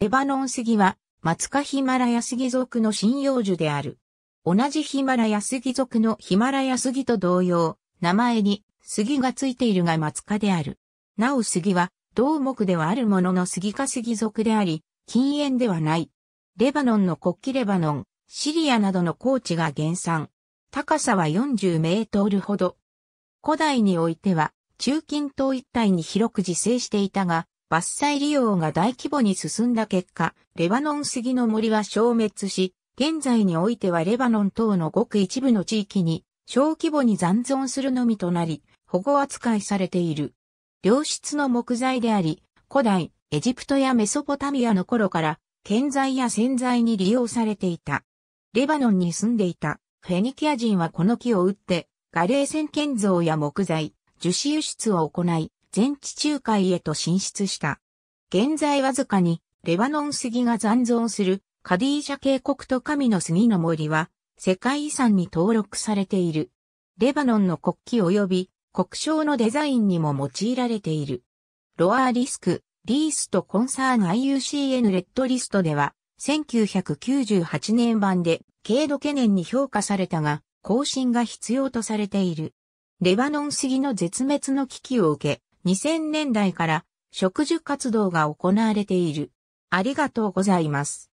レバノン杉は、マツカヒマラヤ杉属の針葉樹である。同じヒマラヤ杉属のヒマラヤ杉と同様、名前に杉がついているがマツカである。なお杉は、同木ではあるものの杉か杉属であり、禁煙ではない。レバノンの国旗レバノン、シリアなどの高地が原産。高さは40メートルほど。古代においては、中近東一帯に広く自生していたが、伐採利用が大規模に進んだ結果、レバノン杉の森は消滅し、現在においてはレバノン等のごく一部の地域に小規模に残存するのみとなり、保護扱いされている。良質の木材であり、古代、エジプトやメソポタミアの頃から、建材や洗剤に利用されていた。レバノンに住んでいたフェニキア人はこの木を打って、ガレー線建造や木材、樹脂輸出を行い、全地中海へと進出した。現在わずかにレバノン杉が残存するカディージャ渓谷と神の杉の森は世界遺産に登録されている。レバノンの国旗及び国章のデザインにも用いられている。ロアーリスク、リースとコンサーン IUCN レッドリストでは1998年版で軽度懸念に評価されたが更新が必要とされている。レバノン杉の絶滅の危機を受け、2000年代から植樹活動が行われている。ありがとうございます。